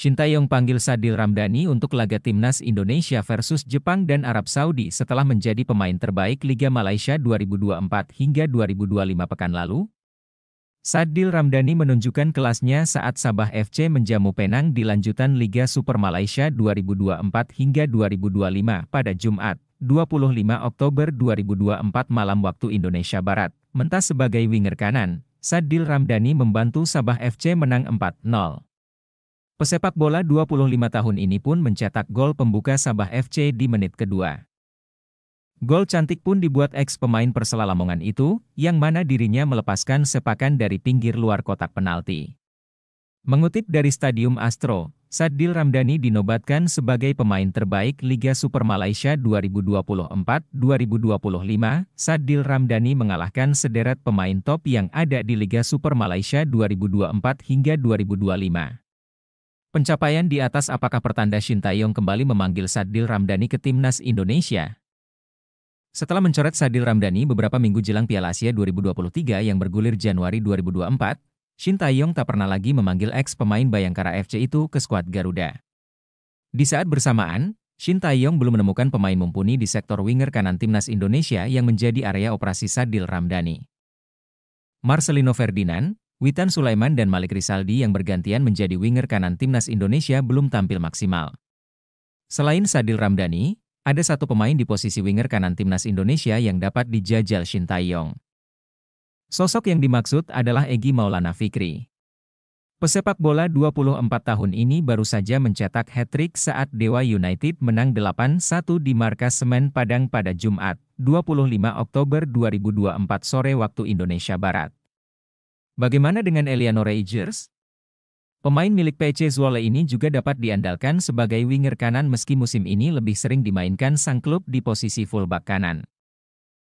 Yong panggil Sadil Ramdhani untuk laga timnas Indonesia versus Jepang dan Arab Saudi setelah menjadi pemain terbaik Liga Malaysia 2024 hingga 2025 pekan lalu. Sadil Ramdhani menunjukkan kelasnya saat Sabah FC menjamu Penang di lanjutan Liga Super Malaysia 2024 hingga 2025 pada Jumat, 25 Oktober 2024 malam waktu Indonesia Barat. Mentas sebagai winger kanan, Sadil Ramdhani membantu Sabah FC menang 4-0. Pesepak bola 25 tahun ini pun mencetak gol pembuka Sabah FC di menit kedua. Gol cantik pun dibuat eks pemain Persela Lamongan itu, yang mana dirinya melepaskan sepakan dari pinggir luar kotak penalti. Mengutip dari Stadium Astro, Sadil Ramdhani dinobatkan sebagai pemain terbaik Liga Super Malaysia 2024-2025. Sadil Ramdhani mengalahkan sederet pemain top yang ada di Liga Super Malaysia 2024 hingga 2025. Pencapaian di atas apakah pertanda Shin Taeyong kembali memanggil Sadil Ramdhani ke timnas Indonesia? Setelah mencoret Sadil Ramdhani beberapa minggu jelang Piala Asia 2023 yang bergulir Januari 2024, Shin Taeyong tak pernah lagi memanggil ex pemain Bayangkara FC itu ke skuad Garuda. Di saat bersamaan, Shin Taeyong belum menemukan pemain mumpuni di sektor winger kanan timnas Indonesia yang menjadi area operasi Sadil Ramdhani. Marcelino Ferdinand, Witan Sulaiman dan Malik Risaldi yang bergantian menjadi winger kanan timnas Indonesia belum tampil maksimal. Selain Sadil Ramdhani, ada satu pemain di posisi winger kanan timnas Indonesia yang dapat dijajal Shin Taeyong. Sosok yang dimaksud adalah Egi Maulana Fikri. Pesepak bola 24 tahun ini baru saja mencetak hat-trick saat Dewa United menang 8-1 di markas Semen Padang pada Jumat, 25 Oktober 2024 sore waktu Indonesia Barat. Bagaimana dengan Eleanore Agers? Pemain milik PC Zwolle ini juga dapat diandalkan sebagai winger kanan meski musim ini lebih sering dimainkan sang klub di posisi fullback kanan.